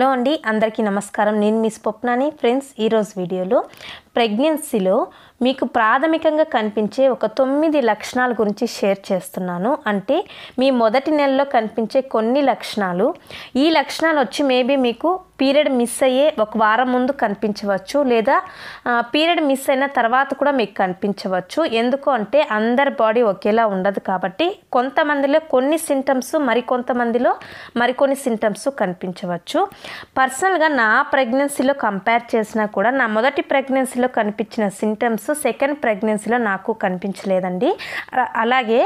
hello అండి అందరికీ నమస్కారం నేను మీ స్వప్నాని ఫ్రెండ్స్ ఈరోజు వీడియోలో ప్రెగ్నెన్సీలో మీకు ప్రాథమికంగా కనిపించే ఒక తొమ్మిది లక్షణాల గురించి షేర్ చేస్తున్నాను అంటే మీ మొదటి నెలలో కనిపించే కొన్ని లక్షణాలు ఈ లక్షణాలు వచ్చి మేబీ మీకు పీరియడ్ మిస్ అయ్యే ఒక వారం ముందు కనిపించవచ్చు లేదా పీరియడ్ మిస్ అయిన తర్వాత కూడా మీకు కనిపించవచ్చు ఎందుకు అంటే అందరి బాడీ ఒకేలా ఉండదు కాబట్టి కొంతమందిలో కొన్ని సింటమ్స్ మరికొంతమందిలో మరికొన్ని సింటమ్స్ కనిపించవచ్చు పర్సనల్గా నా ప్రెగ్నెన్సీలో కంపేర్ చేసినా కూడా నా మొదటి ప్రెగ్నెన్సీ ప్రెగ్నెన్సీలో కనిపించిన సింటమ్స్ సెకండ్ ప్రెగ్నెన్సీలో నాకు కనిపించలేదండి అలాగే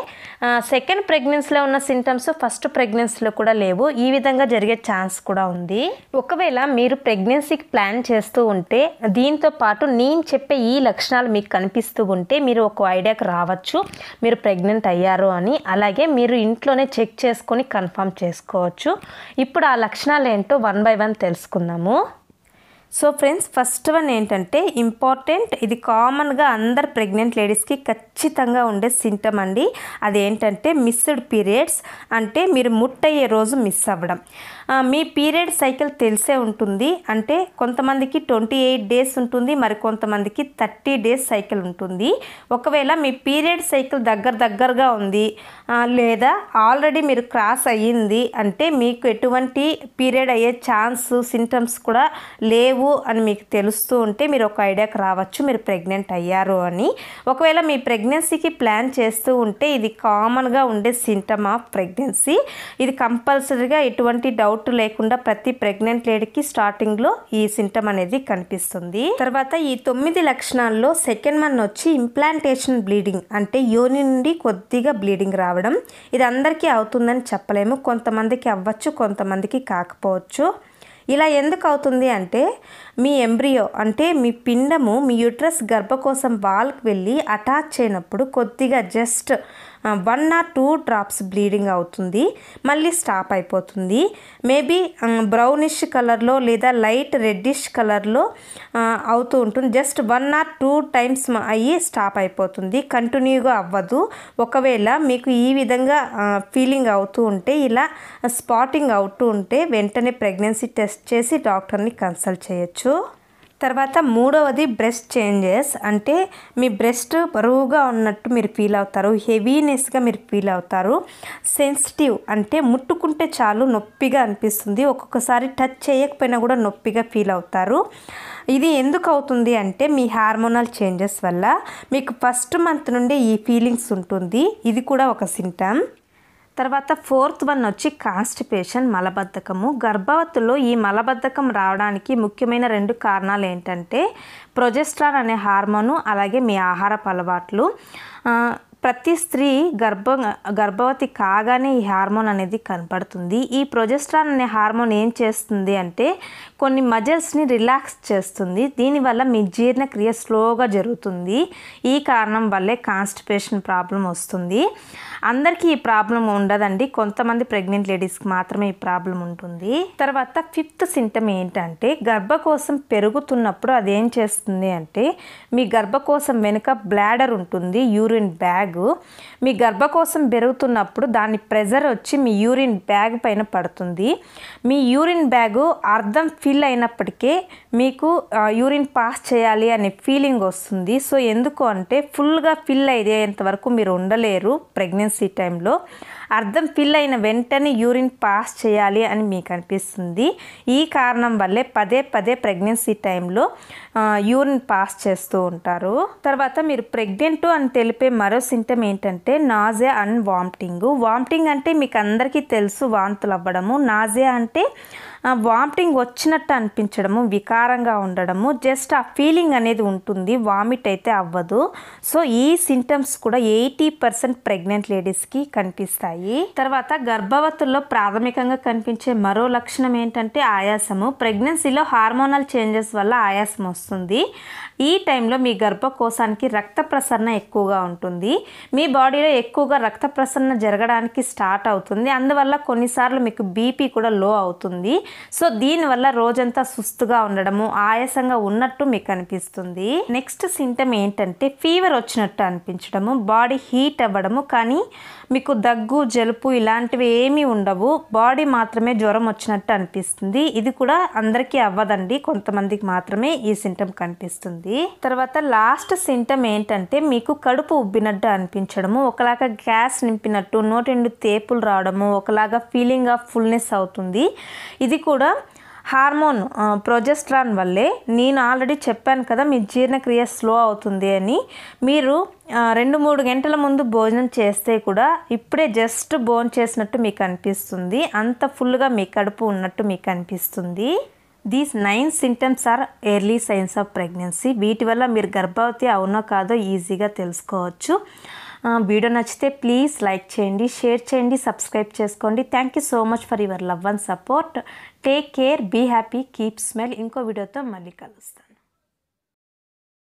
సెకండ్ ప్రెగ్నెన్సీలో ఉన్న సింటమ్స్ ఫస్ట్ ప్రెగ్నెన్సీలో కూడా లేవు ఈ విధంగా జరిగే ఛాన్స్ కూడా ఉంది ఒకవేళ మీరు ప్రెగ్నెన్సీకి ప్లాన్ చేస్తూ ఉంటే దీంతో పాటు నేను చెప్పే ఈ లక్షణాలు మీకు కనిపిస్తూ ఉంటే మీరు ఒక ఐడియాకి రావచ్చు మీరు ప్రెగ్నెంట్ అయ్యారు అని అలాగే మీరు ఇంట్లోనే చెక్ చేసుకొని కన్ఫర్మ్ చేసుకోవచ్చు ఇప్పుడు ఆ లక్షణాలు ఏంటో వన్ బై వన్ తెలుసుకుందాము సో ఫ్రెండ్స్ ఫస్ట్ వన్ ఏంటంటే ఇంపార్టెంట్ ఇది కామన్గా అందరు ప్రెగ్నెంట్ లేడీస్కి ఖచ్చితంగా ఉండే సింటమ్ అండి అదేంటంటే మిస్డ్ పీరియడ్స్ అంటే మీరు ముట్టయ్యే రోజు మిస్ అవ్వడం మీ పీరియడ్ సైకిల్ తెలిసే ఉంటుంది అంటే కొంతమందికి ట్వంటీ ఎయిట్ డేస్ ఉంటుంది మరి కొంతమందికి థర్టీ డేస్ సైకిల్ ఉంటుంది ఒకవేళ మీ పీరియడ్ సైకిల్ దగ్గర దగ్గరగా ఉంది లేదా ఆల్రెడీ మీరు క్రాస్ అయ్యింది అంటే మీకు ఎటువంటి పీరియడ్ అయ్యే ఛాన్స్ సింటమ్స్ కూడా లేవు లేవు అని మీకు తెలుస్తూ ఉంటే మీరు ఒక ఐడియాకి రావచ్చు మీరు ప్రెగ్నెంట్ అయ్యారు అని ఒకవేళ మీ ప్రెగ్నెన్సీకి ప్లాన్ చేస్తూ ఉంటే ఇది కామన్గా ఉండే సింటమ్ ఆఫ్ ప్రెగ్నెన్సీ ఇది కంపల్సరీగా ఎటువంటి డౌట్ లేకుండా ప్రతి ప్రెగ్నెంట్ లేడీకి స్టార్టింగ్లో ఈ సింటమ్ అనేది కనిపిస్తుంది తర్వాత ఈ తొమ్మిది లక్షణాల్లో సెకండ్ మన్ వచ్చి ఇంప్లాంటేషన్ బ్లీడింగ్ అంటే యోని నుండి కొద్దిగా బ్లీడింగ్ రావడం ఇది అందరికీ అవుతుందని చెప్పలేము కొంతమందికి అవ్వచ్చు కొంతమందికి కాకపోవచ్చు ఇలా ఎందుకు అవుతుంది అంటే మీ ఎంబ్రియో అంటే మీ పిండము మీ యుట్రస్ గర్భకోసం వాల్కి వెళ్ళి అటాచ్ అయినప్పుడు కొద్దిగా just one or two drops bleeding అవుతుంది మళ్ళీ స్టాప్ అయిపోతుంది మేబీ బ్రౌనిష్ కలర్లో లేదా లైట్ రెడ్డిష్ కలర్లో అవుతూ ఉంటుంది just one or two times అయ్యి స్టాప్ అయిపోతుంది కంటిన్యూగా అవ్వదు ఒకవేళ మీకు ఈ విధంగా ఫీలింగ్ అవుతూ ఉంటే ఇలా స్పాటింగ్ అవుతూ ఉంటే వెంటనే ప్రెగ్నెన్సీ టెస్ట్ చేసి డాక్టర్ని కన్సల్ట్ చేయొచ్చు తర్వాత మూడవది బ్రెస్ట్ చేంజెస్ అంటే మీ బ్రెస్ట్ బరువుగా ఉన్నట్టు మీరు ఫీల్ అవుతారు హెవీనెస్గా మీరు ఫీల్ అవుతారు సెన్సిటివ్ అంటే ముట్టుకుంటే చాలు నొప్పిగా అనిపిస్తుంది ఒక్కొక్కసారి టచ్ చేయకపోయినా కూడా నొప్పిగా ఫీల్ అవుతారు ఇది ఎందుకు అవుతుంది అంటే మీ హార్మోనల్ చేంజెస్ వల్ల మీకు ఫస్ట్ మంత్ నుండే ఈ ఫీలింగ్స్ ఉంటుంది ఇది కూడా ఒక సింటమ్ తర్వాత ఫోర్త్ వన్ వచ్చి కాన్స్టిపేషన్ మలబద్ధకము గర్భవతుల్లో ఈ మలబద్ధకం రావడానికి ముఖ్యమైన రెండు కారణాలు ఏంటంటే ప్రొజెస్ట్రాన్ అనే హార్మోను అలాగే మీ ఆహారపు అలవాట్లు ప్రతి స్త్రీ గర్భ గర్భవతి కాగానే ఈ హార్మోన్ అనేది కనపడుతుంది ఈ ప్రొజెస్ట్రాన్ అనే హార్మోన్ ఏం చేస్తుంది అంటే కొన్ని మజిల్స్ని రిలాక్స్ చేస్తుంది దీనివల్ల మీ జీర్ణక్రియ స్లోగా జరుగుతుంది ఈ కారణం వల్లే కాన్స్టిపేషన్ ప్రాబ్లం వస్తుంది అందరికీ ఈ ప్రాబ్లం ఉండదండి కొంతమంది ప్రెగ్నెంట్ లేడీస్కి మాత్రమే ఈ ప్రాబ్లం ఉంటుంది తర్వాత ఫిఫ్త్ సింటమ్ ఏంటంటే గర్భకోశం పెరుగుతున్నప్పుడు అదేం చేస్తుంది అంటే మీ గర్భకోశం వెనుక బ్లాడర్ ఉంటుంది యూరిన్ బ్యాగ్ బ్యాగు మీ గర్భకోశం పెరుగుతున్నప్పుడు దాని ప్రెజర్ వచ్చి మీ యూరిన్ బ్యాగ్ పైన పడుతుంది మీ యూరిన్ బ్యాగు అర్థం ఫిల్ అయినప్పటికే మీకు యూరిన్ పాస్ చేయాలి అనే ఫీలింగ్ వస్తుంది సో ఎందుకు అంటే ఫుల్గా ఫిల్ అయ్యేంత వరకు మీరు ఉండలేరు ప్రెగ్నెన్సీ టైంలో అర్థం ఫిల్ అయిన వెంటనే యూరిన్ పాస్ చేయాలి అని మీకు అనిపిస్తుంది ఈ కారణం వల్లే పదే పదే ప్రెగ్నెన్సీ టైంలో యూరిన్ పాస్ చేస్తూ ఉంటారు తర్వాత మీరు ప్రెగ్నెంట్ అని తెలిపే మరో సిమ్టమ్ ఏంటంటే నాజే అండ్ వామిటింగ్ వామిటింగ్ అంటే మీకు అందరికీ తెలుసు వాంతులు అవ్వడము నాజే అంటే వామిటింగ్ వచ్చినట్టు అనిపించడము వికారంగా ఉండడము జస్ట్ ఆ ఫీలింగ్ అనేది ఉంటుంది వామిట్ అయితే అవ్వదు సో ఈ సింటమ్స్ కూడా ఎయిటీ పర్సెంట్ ప్రెగ్నెంట్ లేడీస్కి కనిపిస్తాయి తర్వాత గర్భవతుల్లో ప్రాథమికంగా కనిపించే మరో లక్షణం ఏంటంటే ఆయాసము ప్రెగ్నెన్సీలో హార్మోనల్ చేంజెస్ వల్ల ఆయాసం వస్తుంది ఈ టైంలో మీ గర్భకోశానికి రక్త ప్రసరణ ఎక్కువగా ఉంటుంది మీ బాడీలో ఎక్కువగా రక్త ప్రసరణ జరగడానికి స్టార్ట్ అవుతుంది అందువల్ల కొన్నిసార్లు మీకు బీపీ కూడా లో అవుతుంది సో దీనివల్ల రోజంతా సుస్తుగా ఉండడము ఆయాసంగా ఉన్నట్టు మీకు అనిపిస్తుంది నెక్స్ట్ సింటమ్ ఏంటంటే ఫీవర్ వచ్చినట్టు అనిపించడము బాడీ హీట్ అవ్వడము కానీ మీకు దగ్గు జలుపు ఇలాంటివి ఏమీ ఉండవు బాడీ మాత్రమే జ్వరం వచ్చినట్టు అనిపిస్తుంది ఇది కూడా అందరికీ అవ్వదండి కొంతమందికి మాత్రమే ఈ సింటమ్ కనిపిస్తుంది తర్వాత లాస్ట్ సింటమ్ ఏంటంటే మీకు కడుపు ఉబ్బినట్టు అనిపించడము ఒకలాగా గ్యాస్ నింపినట్టు నోటెండు తేపులు రావడము ఒకలాగా ఫీలింగ్ ఆఫ్ ఫుల్నెస్ అవుతుంది ఇది కూడా హార్మోన్ ప్రొజెస్ట్రాన్ వల్లే నేను ఆల్రెడీ చెప్పాను కదా మీ జీర్ణక్రియ స్లో అవుతుంది అని మీరు రెండు మూడు గంటల ముందు భోజనం చేస్తే కూడా ఇప్పుడే జస్ట్ భోజనం చేసినట్టు మీకు అనిపిస్తుంది అంత ఫుల్గా మీ కడుపు ఉన్నట్టు మీకు అనిపిస్తుంది these nine symptoms are early signs of pregnancy వీటి వల్ల మీరు గర్భవతి అవునో కాదో ఈజీగా తెలుసుకోవచ్చు వీడియో నచ్చితే ప్లీజ్ లైక్ చేయండి షేర్ చేయండి సబ్స్క్రైబ్ చేసుకోండి thank you so much for your love and support take care be happy keep smile ఇంకో వీడియోతో మళ్ళీ కలుస్తాను